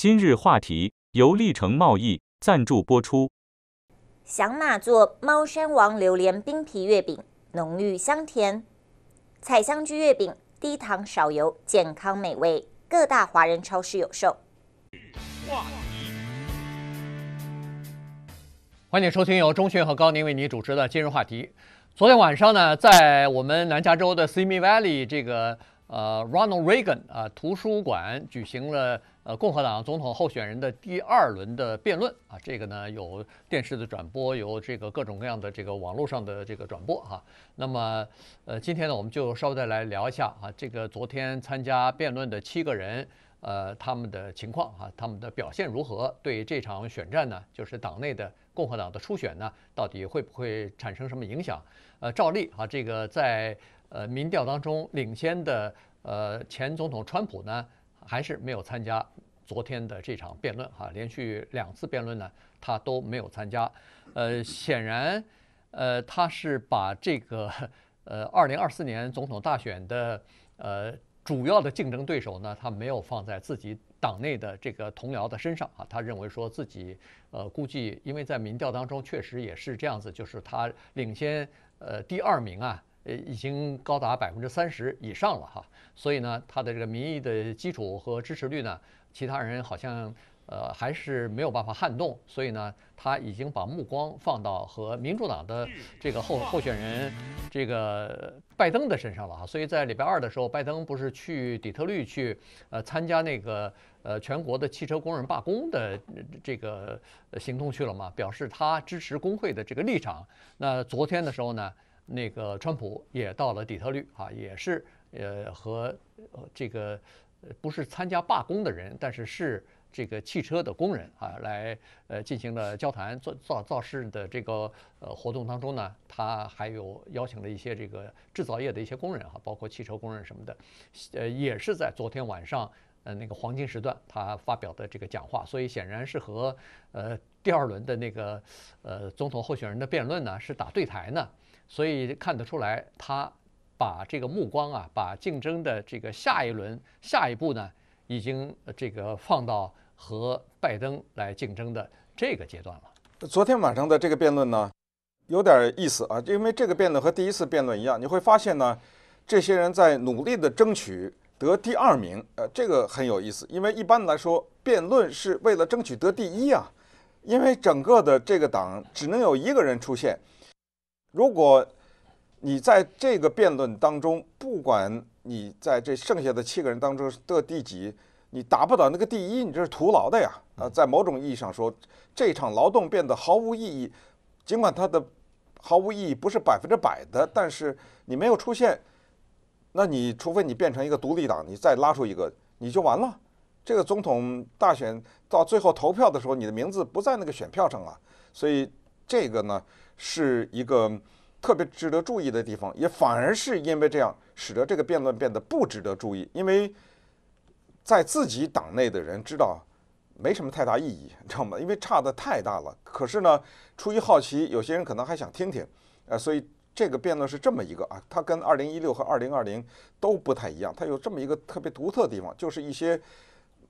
今日话题由历城贸易赞助播出。响马座猫山王榴莲冰皮月饼，浓郁香甜；彩香居月饼低糖少油，健康美味。各大华人超市有售。欢迎收听由钟讯和高宁为你主持的今日话题。昨天晚上呢，在我们南加州的 Simi Valley 这个呃 Ronald Reagan 啊图书馆举行了。呃，共和党总统候选人的第二轮的辩论啊，这个呢有电视的转播，有这个各种各样的这个网络上的这个转播哈。那么，呃，今天呢，我们就稍微再来聊一下啊，这个昨天参加辩论的七个人，呃，他们的情况啊，他们的表现如何？对这场选战呢，就是党内的共和党的初选呢，到底会不会产生什么影响？呃，照例啊，这个在呃民调当中领先的呃前总统川普呢。还是没有参加昨天的这场辩论哈，连续两次辩论呢，他都没有参加。呃，显然，呃，他是把这个呃二零二四年总统大选的呃主要的竞争对手呢，他没有放在自己党内的这个同僚的身上啊，他认为说自己呃估计，因为在民调当中确实也是这样子，就是他领先呃第二名啊。呃，已经高达百分之三十以上了哈，所以呢，他的这个民意的基础和支持率呢，其他人好像呃还是没有办法撼动，所以呢，他已经把目光放到和民主党的这个候候选人这个拜登的身上了哈，所以在礼拜二的时候，拜登不是去底特律去呃参加那个呃全国的汽车工人罢工的这个行动去了嘛，表示他支持工会的这个立场。那昨天的时候呢？那个川普也到了底特律啊，也是呃和这个不是参加罢工的人，但是是这个汽车的工人啊，来呃进行了交谈、做造造势的这个呃活动当中呢，他还有邀请了一些这个制造业的一些工人哈，包括汽车工人什么的，呃也是在昨天晚上呃那个黄金时段他发表的这个讲话，所以显然是和呃第二轮的那个呃总统候选人的辩论呢是打对台呢。所以看得出来，他把这个目光啊，把竞争的这个下一轮、下一步呢，已经这个放到和拜登来竞争的这个阶段了。昨天晚上的这个辩论呢，有点意思啊，因为这个辩论和第一次辩论一样，你会发现呢，这些人在努力的争取得第二名，呃，这个很有意思，因为一般来说，辩论是为了争取得第一啊，因为整个的这个党只能有一个人出现。如果你在这个辩论当中，不管你在这剩下的七个人当中的第几，你达不到那个第一，你这是徒劳的呀。啊，在某种意义上说，这场劳动变得毫无意义。尽管它的毫无意义不是百分之百的，但是你没有出现，那你除非你变成一个独立党，你再拉出一个，你就完了。这个总统大选到最后投票的时候，你的名字不在那个选票上啊。所以这个呢？是一个特别值得注意的地方，也反而是因为这样，使得这个辩论变得不值得注意。因为在自己党内的人知道没什么太大意义，你知道吗？因为差的太大了。可是呢，出于好奇，有些人可能还想听听。呃，所以这个辩论是这么一个啊，它跟二零一六和二零二零都不太一样。它有这么一个特别独特的地方，就是一些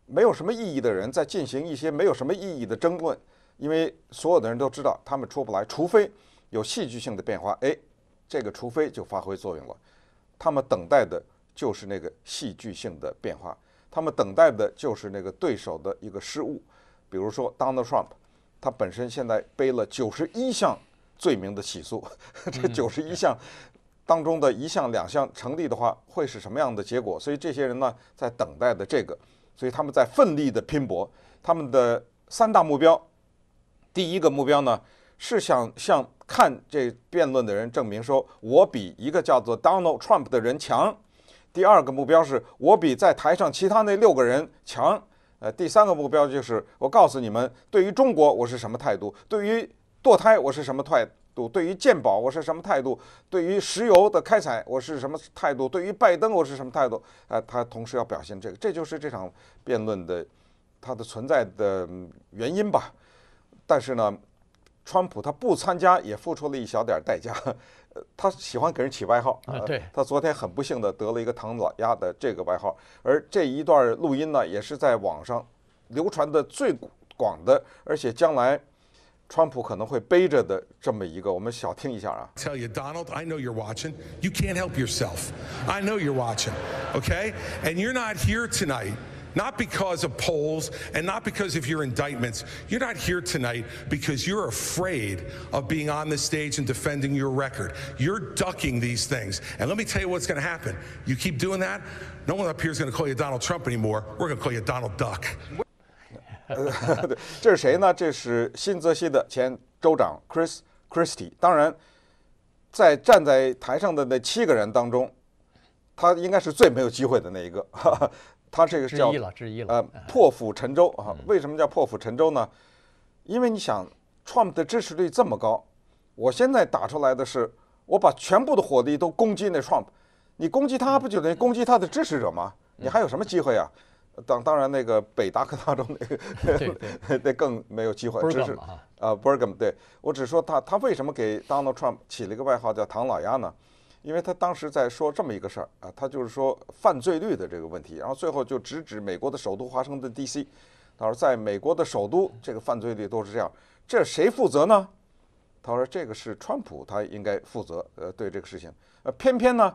没有什么意义的人在进行一些没有什么意义的争论。因为所有的人都知道他们出不来，除非有戏剧性的变化。哎，这个除非就发挥作用了。他们等待的就是那个戏剧性的变化，他们等待的就是那个对手的一个失误。比如说，Donald Trump，他本身现在背了九十一项罪名的起诉，这九十一项当中的一项、两项成立的话，会是什么样的结果？所以这些人呢，在等待的这个，所以他们在奋力的拼搏，他们的三大目标。第一个目标呢，是想向看这辩论的人证明说，我比一个叫做 Donald Trump 的人强。第二个目标是我比在台上其他那六个人强。呃，第三个目标就是我告诉你们，对于中国我是什么态度，对于堕胎我是什么态度，对于鉴宝我是什么态度，对于石油的开采我是什么态度，对于拜登我是什么态度。呃，他同时要表现这个，这就是这场辩论的它的存在的原因吧。但是呢，川普他不参加也付出了一小点代价。他喜欢给人起外号。啊，对。他昨天很不幸的得了一个“唐老鸭”的这个外号。而这一段录音呢，也是在网上流传的最广的，而且将来川普可能会背着的这么一个，我们小听一下啊。Tell you, Donald, I know you're watching. You can't help yourself. I know you're watching. Okay, and you're not here tonight. not because of polls and not because of your indictments. You're not here tonight because you're afraid of being on the stage and defending your record. You're ducking these things. And let me tell you what's going to happen. You keep doing that, no one up here is going to call you Donald Trump anymore. We're going to call you Donald Duck. 这是谁呢？这是新泽西的前州长 Chris Christie。当然，在站在台上的那七个人当中，他应该是最没有机会的那一个。他这个叫呃破釜沉舟啊？为什么叫破釜沉舟呢？因为你想，Trump 的支持率这么高，我现在打出来的是，我把全部的火力都攻击那 Trump，你攻击他不就等于攻击他的支持者吗？你还有什么机会啊？当当然那个北达科他州那个 那更没有机会。支持姆啊，g a m 对我只说他他为什么给 Donald Trump 起了一个外号叫唐老鸭呢？因为他当时在说这么一个事儿啊，他就是说犯罪率的这个问题，然后最后就直指美国的首都华盛顿 D.C.，他说在美国的首都，这个犯罪率都是这样，这谁负责呢？他说这个是川普他应该负责，呃，对这个事情，呃，偏偏呢，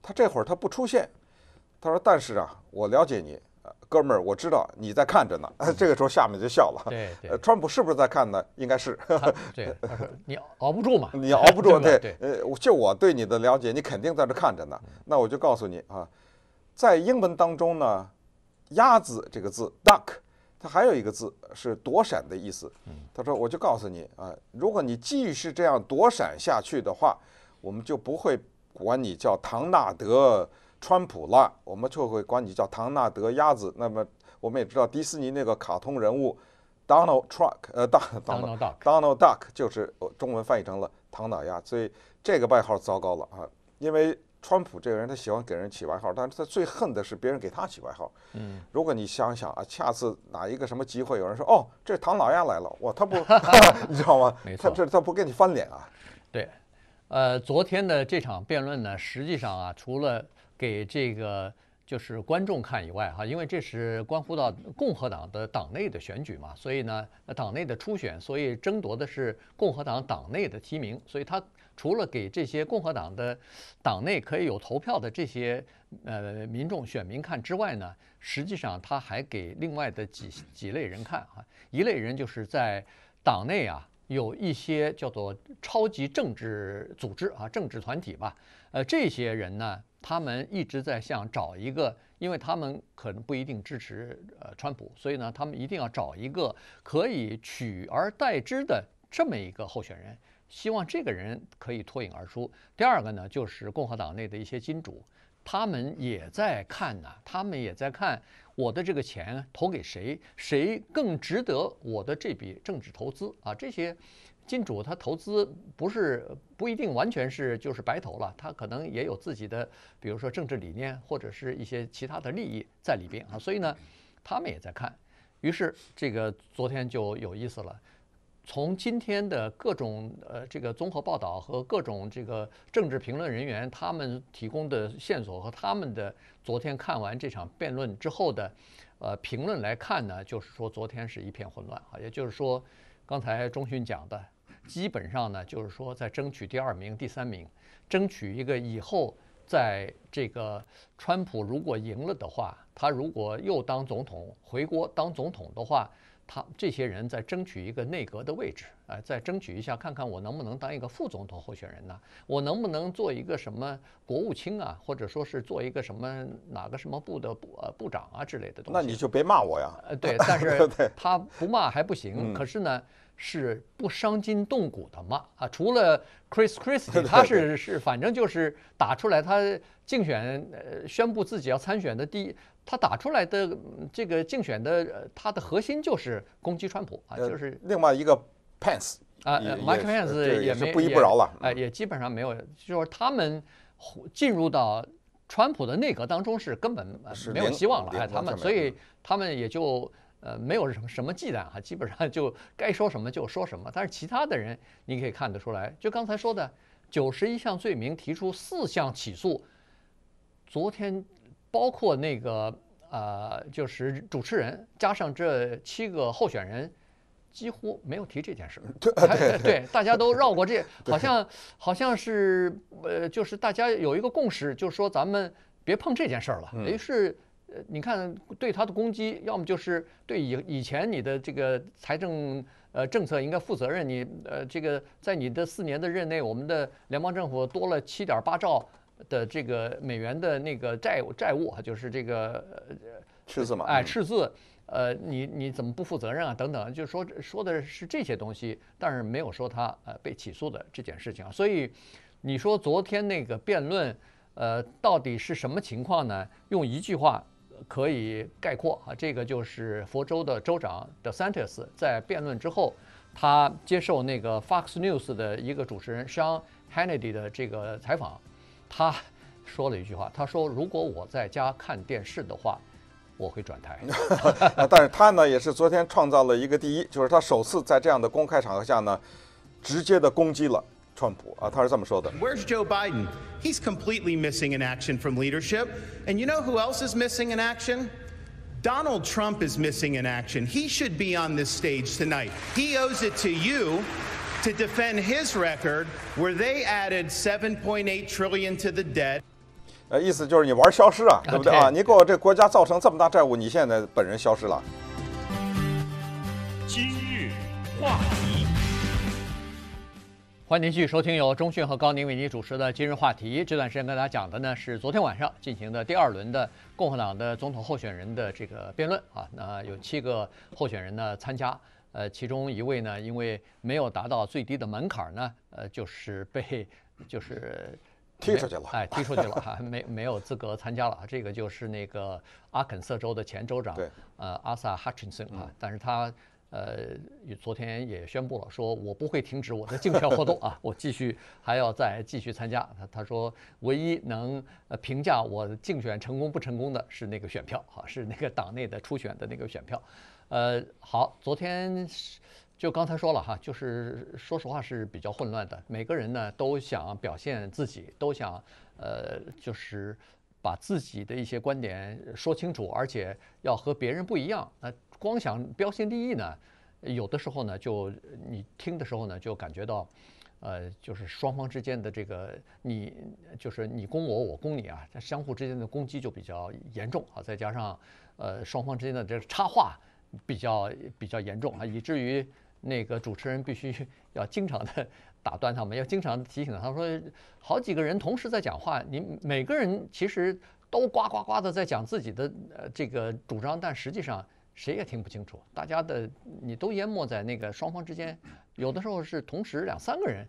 他这会儿他不出现，他说但是啊，我了解你。哥们儿，我知道你在看着呢，这个时候下面就笑了。对对，川普是不是在看呢？应该是。对，你熬不住嘛。你熬不住，对对。呃，就我对你的了解，你肯定在这看着呢。那我就告诉你啊，在英文当中呢，“鸭子”这个字 “duck”，它还有一个字是躲闪的意思。他说：“我就告诉你啊，如果你继续这样躲闪下去的话，我们就不会管你叫唐纳德。”川普了，我们就会管你叫唐纳德鸭子。那么我们也知道迪士尼那个卡通人物 Donald t r u c k 呃，Donald Donald Duck 就是中文翻译成了唐老鸭，所以这个外号糟糕了啊！因为川普这个人他喜欢给人起外号，但是他最恨的是别人给他起外号。嗯，如果你想想啊，下次哪一个什么机会有人说哦，这唐老鸭来了，哇，他不，你知道吗？没错，他这他不跟你翻脸啊？对，呃，昨天的这场辩论呢，实际上啊，除了给这个就是观众看以外哈，因为这是关乎到共和党的党内的选举嘛，所以呢，党内的初选，所以争夺的是共和党党内的提名，所以他除了给这些共和党的党内可以有投票的这些呃民众选民看之外呢，实际上他还给另外的几几类人看哈，一类人就是在党内啊有一些叫做超级政治组织啊政治团体吧，呃，这些人呢。他们一直在想找一个，因为他们可能不一定支持呃川普，所以呢，他们一定要找一个可以取而代之的这么一个候选人，希望这个人可以脱颖而出。第二个呢，就是共和党内的一些金主，他们也在看呢，他们也在看我的这个钱投给谁，谁更值得我的这笔政治投资啊，这些。金主他投资不是不一定完全是就是白投了，他可能也有自己的，比如说政治理念或者是一些其他的利益在里边啊，所以呢，他们也在看，于是这个昨天就有意思了。从今天的各种呃这个综合报道和各种这个政治评论人员他们提供的线索和他们的昨天看完这场辩论之后的，呃评论来看呢，就是说昨天是一片混乱啊，也就是说，刚才钟勋讲的。基本上呢，就是说在争取第二名、第三名，争取一个以后在这个川普如果赢了的话，他如果又当总统回国当总统的话，他这些人在争取一个内阁的位置，哎，再争取一下看看我能不能当一个副总统候选人呢？我能不能做一个什么国务卿啊，或者说是做一个什么哪个什么部的部呃部长啊之类的东西？那你就别骂我呀。呃，对，但是 他不骂还不行，可是呢。是不伤筋动骨的骂啊，除了 Chris Christie，他是是，反正就是打出来。他竞选呃宣布自己要参选的第一，他打出来的这个竞选的他的核心就是攻击川普啊，就是另外一个 Pence 啊，Mike Pence 也是不依不饶了，哎，也基本上没有，就是他们进入到川普的内阁当中是根本没有希望了，哎，他们，所以他们也就。呃，没有什么什么忌惮哈，基本上就该说什么就说什么。但是其他的人，你可以看得出来，就刚才说的九十一项罪名提出四项起诉，昨天包括那个呃，就是主持人加上这七个候选人，几乎没有提这件事儿。对对大家都绕过这，好像好像是呃，就是大家有一个共识，就是说咱们别碰这件事儿了。于是。呃，你看对他的攻击，要么就是对以以前你的这个财政呃政策应该负责任，你呃这个在你的四年的任内，我们的联邦政府多了七点八兆的这个美元的那个债务债务，就是这个赤字嘛，哎赤字，呃你你怎么不负责任啊？等等，就说说的是这些东西，但是没有说他呃被起诉的这件事情啊。所以你说昨天那个辩论，呃到底是什么情况呢？用一句话。可以概括啊，这个就是佛州的州长 d e n t e s 在辩论之后，他接受那个 Fox News 的一个主持人 Sean Hannity 的这个采访，他说了一句话，他说如果我在家看电视的话，我会转台。但是他呢，也是昨天创造了一个第一，就是他首次在这样的公开场合下呢，直接的攻击了。川普啊，他是这么说的：“Where's Joe Biden? He's completely missing in action from leadership. And you know who else is missing in action? Donald Trump is missing in action. He should be on this stage tonight. He owes it to you to defend his record, where they added 7.8 trillion to the debt.” 欢迎继续收听由中讯和高宁为您主持的《今日话题》。这段时间跟大家讲的呢，是昨天晚上进行的第二轮的共和党的总统候选人的这个辩论啊。那有七个候选人呢参加，呃，其中一位呢因为没有达到最低的门槛呢，呃，就是被就是踢出去了，哎，踢出去了，没没有资格参加了。这个就是那个阿肯色州的前州长，对，呃，阿萨·哈钦森啊，但是他。呃，昨天也宣布了，说我不会停止我的竞选活动啊，我继续还要再继续参加。他他说，唯一能评价我竞选成功不成功的是那个选票，哈，是那个党内的初选的那个选票。呃，好，昨天就刚才说了哈，就是说实话是比较混乱的，每个人呢都想表现自己，都想呃就是把自己的一些观点说清楚，而且要和别人不一样。那光想标新立异呢，有的时候呢，就你听的时候呢，就感觉到，呃，就是双方之间的这个你就是你攻我，我攻你啊，相互之间的攻击就比较严重啊。再加上，呃，双方之间的这插话比较比较严重啊，以至于那个主持人必须要经常的打断他们，要经常提醒他说，好几个人同时在讲话，你每个人其实都呱呱呱的在讲自己的呃这个主张，但实际上。谁也听不清楚，大家的你都淹没在那个双方之间，有的时候是同时两三个人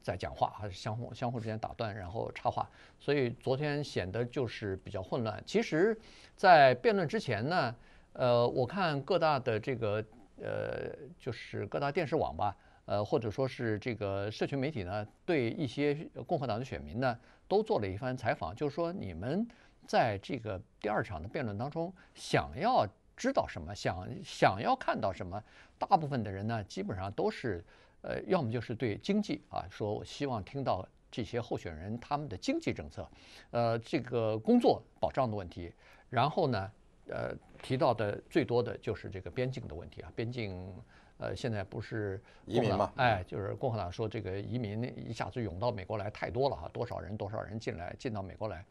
在讲话，相互相互之间打断，然后插话，所以昨天显得就是比较混乱。其实，在辩论之前呢，呃，我看各大的这个呃，就是各大电视网吧，呃，或者说是这个社群媒体呢，对一些共和党的选民呢，都做了一番采访，就是说你们在这个第二场的辩论当中想要。知道什么想想要看到什么，大部分的人呢，基本上都是，呃，要么就是对经济啊，说我希望听到这些候选人他们的经济政策，呃，这个工作保障的问题，然后呢，呃，提到的最多的就是这个边境的问题啊，边境。呃，现在不是移民嘛？哎，就是共和党说这个移民一下子涌到美国来太多了哈，多少人多少人进来进到美国来，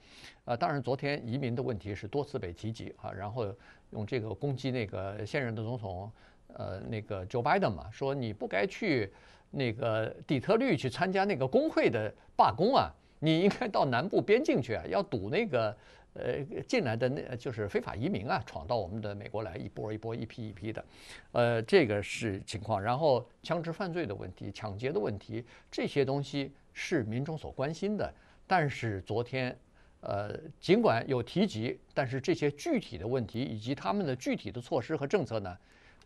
啊，当然昨天移民的问题是多次被提及啊，然后用这个攻击那个现任的总统呃那个 Joe Biden 嘛，说你不该去那个底特律去参加那个工会的罢工啊。你应该到南部边境去啊，要堵那个，呃，进来的那就是非法移民啊，闯到我们的美国来，一波一波、一批一批的，呃，这个是情况。然后枪支犯罪的问题、抢劫的问题，这些东西是民众所关心的。但是昨天，呃，尽管有提及，但是这些具体的问题以及他们的具体的措施和政策呢？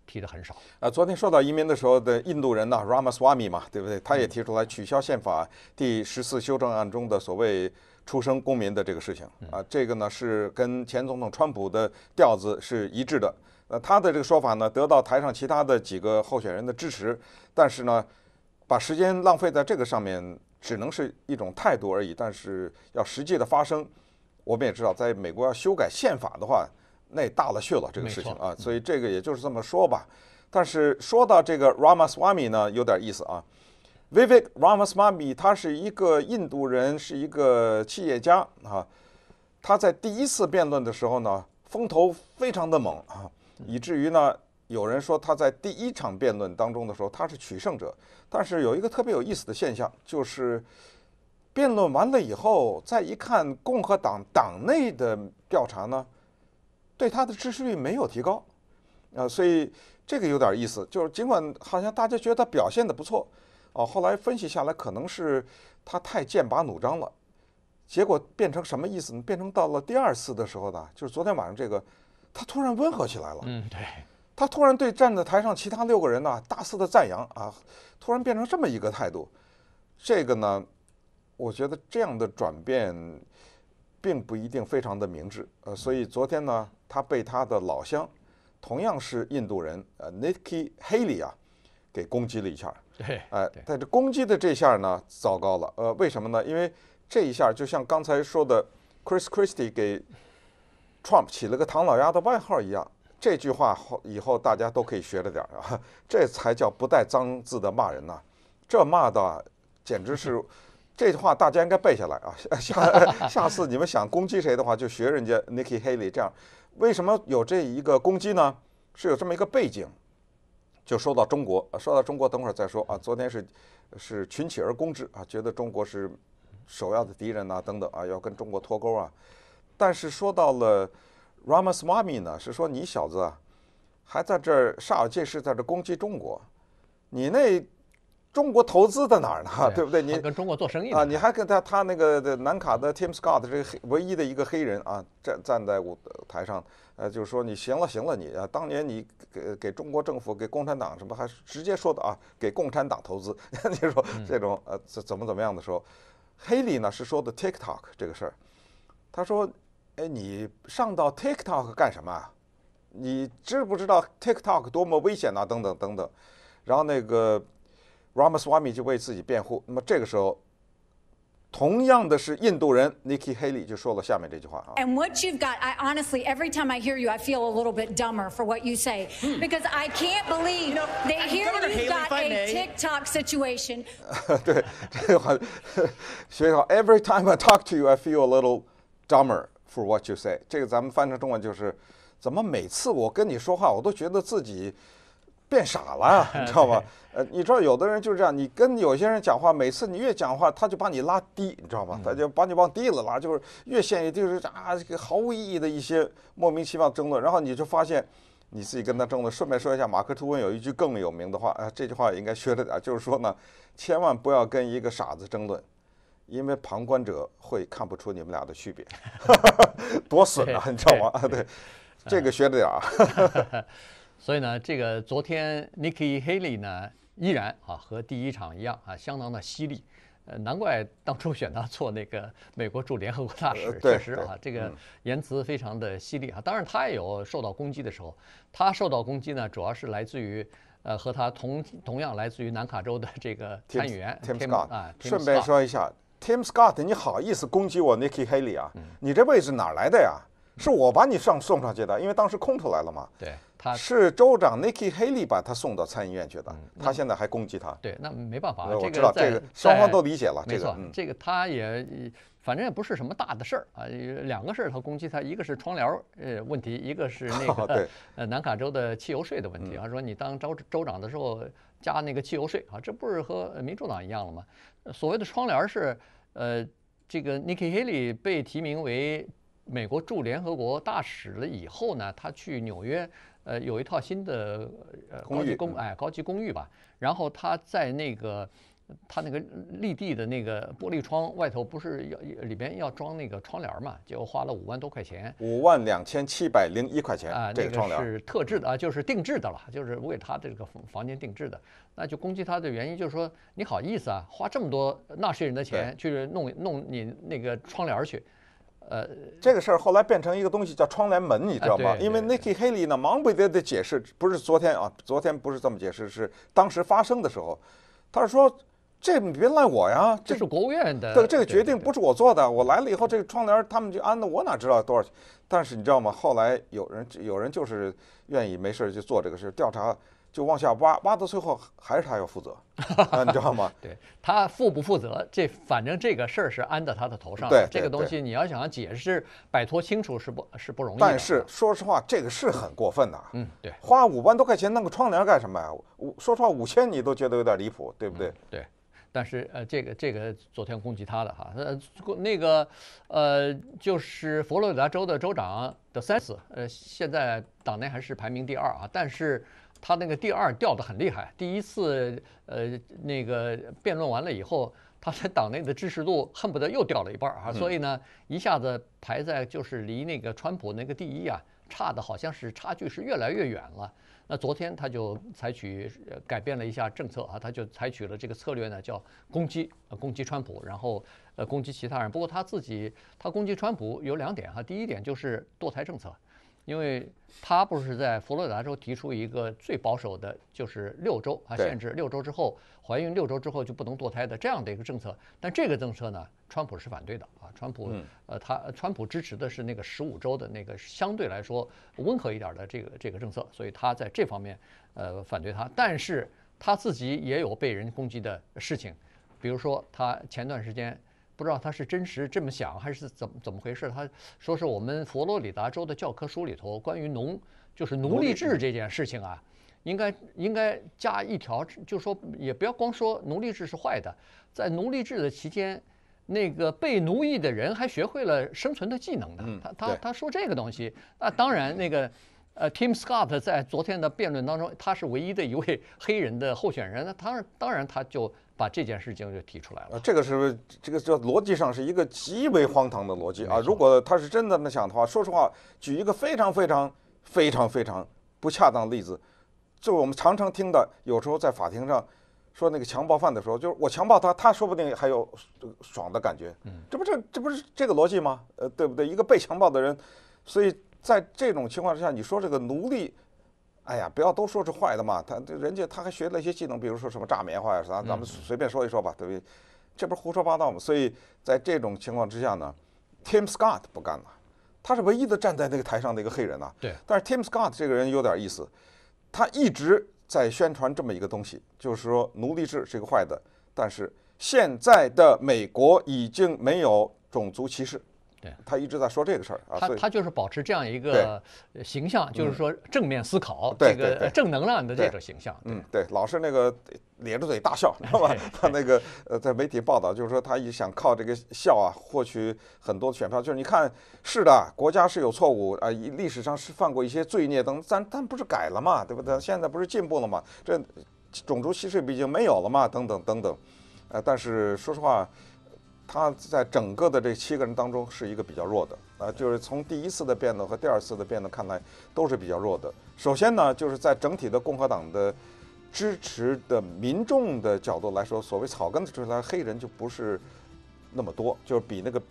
提的很少。呃，昨天说到移民的时候的印度人呢，Ramaswamy 嘛，对不对？他也提出来取消宪法第十四修正案中的所谓出生公民的这个事情。啊，这个呢是跟前总统川普的调子是一致的。呃，他的这个说法呢得到台上其他的几个候选人的支持，但是呢，把时间浪费在这个上面，只能是一种态度而已。但是要实际的发生，我们也知道，在美国要修改宪法的话。那大了去了这个事情啊，所以这个也就是这么说吧。但是说到这个 Ramaswamy 呢，有点意思啊。Vivek r a m a s w a m y 他是一个印度人，是一个企业家啊。他在第一次辩论的时候呢，风头非常的猛啊，以至于呢，有人说他在第一场辩论当中的时候他是取胜者。但是有一个特别有意思的现象，就是辩论完了以后，再一看共和党党内的调查呢。对他的支持率没有提高，啊，所以这个有点意思。就是尽管好像大家觉得他表现的不错，哦，后来分析下来可能是他太剑拔弩张了，结果变成什么意思呢？变成到了第二次的时候呢，就是昨天晚上这个，他突然温和起来了。嗯，对，他突然对站在台上其他六个人呢大肆的赞扬啊，突然变成这么一个态度。这个呢，我觉得这样的转变。并不一定非常的明智，呃，所以昨天呢，他被他的老乡，同样是印度人，呃，Nikki Haley 啊，给攻击了一下，对，哎，但是攻击的这下呢，糟糕了，呃，为什么呢？因为这一下就像刚才说的，Chris Christie 给 Trump 起了个唐老鸭的外号一样，这句话后以后大家都可以学着点儿啊，这才叫不带脏字的骂人呢，这骂的简直是。这句话大家应该背下来啊！下下次你们想攻击谁的话，就学人家 Nikki Haley 这样。为什么有这一个攻击呢？是有这么一个背景。就说到中国，说到中国，等会儿再说啊。昨天是是群起而攻之啊，觉得中国是首要的敌人呐，等等啊，要跟中国脱钩啊。但是说到了 r a m a s m a m y 呢，是说你小子还在这儿煞有介事，在这攻击中国，你那。中国投资在哪儿呢？对不对？你跟中国做生意啊？你还跟他他那个南卡的 Tim Scott 这个黑唯一的一个黑人啊，站站在舞台上，呃，就是说你行了行了，你啊，当年你给给中国政府给共产党什么，还直接说的啊，给共产党投资。你 说这种呃怎么怎么样的时候，黑里呢是说的 TikTok 这个事儿，他说，哎，你上到 TikTok 干什么？你知不知道 TikTok 多么危险啊？等等等等，然后那个。Ramaswamy 就为自己辩护。那么这个时候，同样的是印度人 Nikki Haley 就说了下面这句话啊。And what you've got, I honestly, every time I hear you, I feel a little bit dumber for what you say hmm. because I can't believe they hear you got a TikTok situation. 对，这句话学好。Every time I talk to you, I feel a little dumber for what you say。这个咱们翻成中文就是，怎么每次我跟你说话，我都觉得自己。变傻了，你知道吗？呃，你知道有的人就是这样，你跟有些人讲话，每次你越讲话，他就把你拉低，你知道吗？他就把你往低了拉，就是越陷越就是啊，这个毫无意义的一些莫名其妙争论。然后你就发现你自己跟他争论。顺便说一下，马克吐温有一句更有名的话，呃，这句话应该学着点，就是说呢，千万不要跟一个傻子争论，因为旁观者会看不出你们俩的区别，多损啊，你知道吗？啊，对，这个学着点啊。所以呢，这个昨天 Nikki Haley 呢依然啊和第一场一样啊，相当的犀利。呃，难怪当初选他做那个美国驻联合国大使，确实啊，这个言辞非常的犀利啊。当然，他也有受到攻击的时候。他受到攻击呢，主要是来自于呃和他同同样来自于南卡州的这个参议员 Tim Scott 啊。顺便说一下，Tim Scott，你好意思攻击我 Nikki Haley 啊？你这位置哪来的呀？是我把你上送上去的，因为当时空出来了嘛。对。他是州长 Nikki Haley 把他送到参议院去的，他现在还攻击他。对，那没办法。我知道这个，双方都理解了。没错，这个他也反正也不是什么大的事儿啊，两个事儿他攻击他，一个是窗帘儿呃问题，一个是那个 呃南卡州的汽油税的问题。啊，说你当州州长的时候加那个汽油税啊，这不是和民主党一样了吗？所谓的窗帘儿是呃这个 Nikki Haley 被提名为美国驻联合国大使了以后呢，他去纽约。呃，有一套新的高级公哎高级公寓吧，然后他在那个他那个立地的那个玻璃窗外头不是要里边要装那个窗帘嘛，就花了五万多块钱，五万两千七百零一块钱啊，这个窗帘是特制的啊，就是定制的了，就是为他的这个房房间定制的。那就攻击他的原因就是说，你好意思啊，花这么多纳税人的钱去弄弄你那个窗帘去。呃，这个事儿后来变成一个东西叫窗帘门，你知道吗？因为 n i k i Haley 呢忙不迭的解释，不是昨天啊，昨天不是这么解释，是当时发生的时候，他是说这别赖我呀，这是国务院的，对这个决定不是我做的，我来了以后这个窗帘他们就安的，我哪知道多少？但是你知道吗？后来有人有人就是愿意没事就做这个事调查。就往下挖，挖到最后还是他要负责，啊，你知道吗？对他负不负责，这反正这个事儿是安在他的头上。对这个东西，你要想解释摆脱清楚是不，是不容易。但是说实话，这个是很过分的。嗯，对，花五万多块钱弄个窗帘干什么呀？我说实话，五千你都觉得有点离谱，对不对？对，但是呃，这个这个昨天攻击他的哈，呃，那个呃，就是佛罗里达州的州长德桑斯，呃，现在党内还是排名第二啊，但是。他那个第二掉的很厉害，第一次呃那个辩论完了以后，他在党内的支持度恨不得又掉了一半啊，所以呢一下子排在就是离那个川普那个第一啊差的好像是差距是越来越远了。那昨天他就采取改变了一下政策啊，他就采取了这个策略呢，叫攻击，攻击川普，然后呃攻击其他人。不过他自己他攻击川普有两点哈，第一点就是堕胎政策。因为他不是在佛罗里达州提出一个最保守的，就是六周啊，限制六周之后怀孕六周之后就不能堕胎的这样的一个政策。但这个政策呢，川普是反对的啊。川普呃，他川普支持的是那个十五周的那个相对来说温和一点的这个这个政策，所以他在这方面呃反对他。但是他自己也有被人攻击的事情，比如说他前段时间。不知道他是真实这么想还是怎么怎么回事？他说是我们佛罗里达州的教科书里头关于农就是奴隶制这件事情啊，应该应该加一条，就说也不要光说奴隶制是坏的，在奴隶制的期间，那个被奴役的人还学会了生存的技能呢。他他他说这个东西，那当然那个。呃，Tim Scott 在昨天的辩论当中，他是唯一的一位 黑人的候选人，那当然，当然他就把这件事情就提出来了。这个是这个这逻辑上是一个极为荒唐的逻辑啊！如果他是真的那想的话，说实话，举一个非常非常非常非常不恰当的例子，就我们常常听的，有时候在法庭上说那个强暴犯的时候，就是我强暴他，他说不定还有爽的感觉，嗯，这不这这不是这个逻辑吗？呃，对不对？一个被强暴的人，所以。在这种情况之下，你说这个奴隶，哎呀，不要都说是坏的嘛。他人家他还学了一些技能，比如说什么炸棉花呀，咱咱们随便说一说吧，对不对？这不是胡说八道吗？所以在这种情况之下呢，Tim Scott 不干了，他是唯一的站在那个台上的一个黑人呐。对。但是 Tim Scott 这个人有点意思，他一直在宣传这么一个东西，就是说奴隶制是一个坏的，但是现在的美国已经没有种族歧视。对他一直在说这个事儿，啊，他他就是保持这样一个形象，就是说正面思考，这个正能量的这种形象。嗯，对，老是那个咧着嘴大笑，知道吧？他那个呃，在媒体报道就是说，他一直想靠这个笑啊，获取很多选票。就是你看，是的，国家是有错误啊，历史上是犯过一些罪孽等，咱咱不是改了嘛，对不对？现在不是进步了嘛？这种族歧视毕竟没有了嘛？等等等等，呃，但是说实话。他在整个的这七个人当中是一个比较弱的，啊，就是从第一次的变动和第二次的变动看来都是比较弱的。首先呢，就是在整体的共和党的支持的民众的角度来说，所谓草根的支持，黑人就不是那么多，就是比那个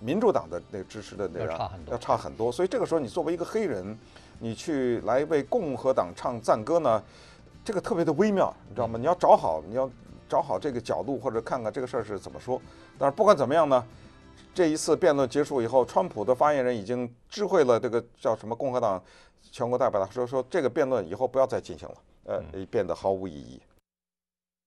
民主党的那个支持的那要差很多，要差很多。所以这个时候，你作为一个黑人，你去来为共和党唱赞歌呢，这个特别的微妙，你知道吗？你要找好，你要。找好这个角度，或者看看这个事儿是怎么说。但是不管怎么样呢，这一次辩论结束以后，川普的发言人已经知会了这个叫什么共和党全国代表了，说说这个辩论以后不要再进行了，呃，变得毫无意义。